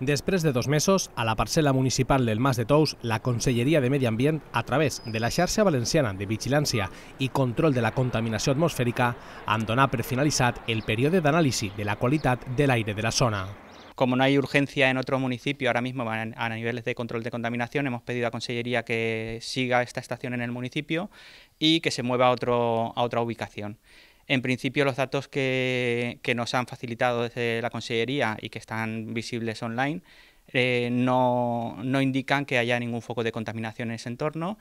Después de dos meses, a la parcela municipal del Mas de Tous, la Consellería de Medio Ambiente, a través de la xarxa valenciana de Vigilancia y control de la Contaminación Atmosférica, han donat per finalitzat el de análisis de la qualitat del aire de la zona. Como no hay urgencia en otro municipio ahora mismo a niveles de control de contaminación, hemos pedido a Consellería que siga esta estación en el municipio y que se mueva a otra ubicación. En principio, los datos que, nos han facilitado desde la Consellería y que están visibles online eh, no, indican que haya ningún foco de contaminación en ese entorno.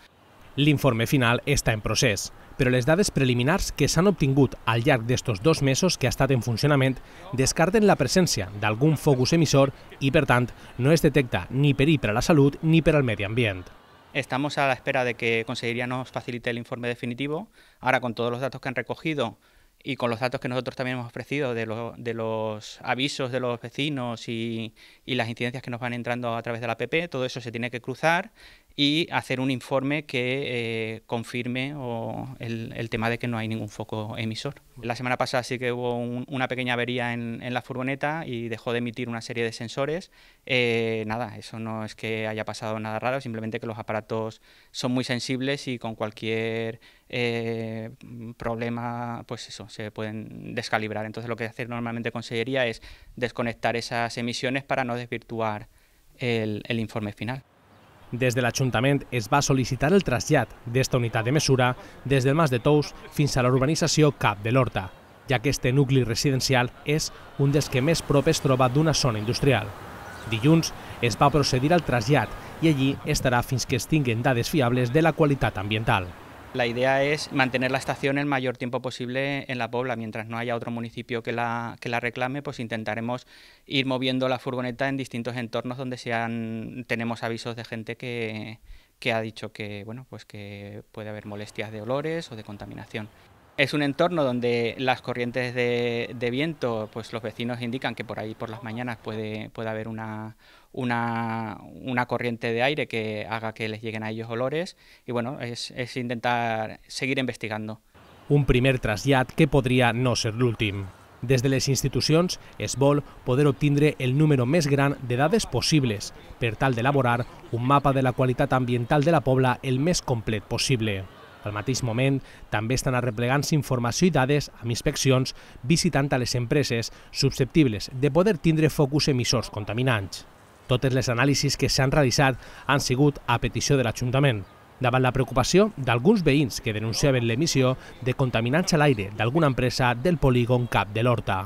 El informe final está en proceso, pero las dades preliminares que se han obtingut al llarg estos dos meses que ha estado en funcionamiento descarten la presencia de algún focus emisor y, per tanto, no es detecta ni peri per la salud ni para el medio ambiente Estamos a la espera de que Consejería nos facilite el informe definitivo. Ahora, con todos los datos que han recogido, y con los datos que nosotros también hemos ofrecido de, los avisos de los vecinos y, las incidencias que nos van entrando a través de la app, todo eso se tiene que cruzar y hacer un informe que eh, confirme el, tema de que no hay ningún foco emisor. La semana pasada sí que hubo una pequeña avería en, la furgoneta y dejó de emitir una serie de sensores. Eh, nada, eso no es que haya pasado nada raro, simplemente que los aparatos son muy sensibles y con cualquier eh, problema, pues eso, se pueden descalibrar. Entonces lo que hace normalmente Consellería es desconectar esas emisiones para no desvirtuar el, el informe final. Des de l'Ajuntament es va sol·licitar el trasllat d'esta unitat de mesura des del Mas de Tous fins a la urbanització Cap de l'Horta, ja que este nucli residencial és un dels que més prop es troba d'una zona industrial. Dilluns es va procedir al trasllat i allí estarà fins que es tinguen dades fiables de la qualitat ambiental. La idea es mantener la estación el mayor tiempo posible en la Pobla. Mientras no haya otro municipio que la, reclame, pues intentaremos ir moviendo la furgoneta en distintos entornos donde sean, tenemos avisos de gente que, que ha dicho que, bueno, pues que puede haber molestias de olores o de contaminación. Es un entorno donde las corrientes de, viento, pues los vecinos indican que por ahí por las mañanas puede, puede haber una, una, corriente de aire que haga que les lleguen a ellos olores y bueno, es, es intentar seguir investigando. Un primer trasllat que podría no ser el último. Desde las instituciones, es vol poder obtindre el número más gran de edades posibles per tal de elaborar un mapa de la cualidad ambiental de la Pobla el mes completo posible. Al mateix moment, també estan arreplegant-se informació i dades amb inspeccions visitant a les empreses susceptibles de poder tindre focus emissors contaminants. Totes les anàlisis que s'han realitzat han sigut a petició de l'Ajuntament davant la preocupació d'alguns veïns que denunciaven l'emissió de contaminants a l'aire d'alguna empresa del polígon Cap de l'Horta.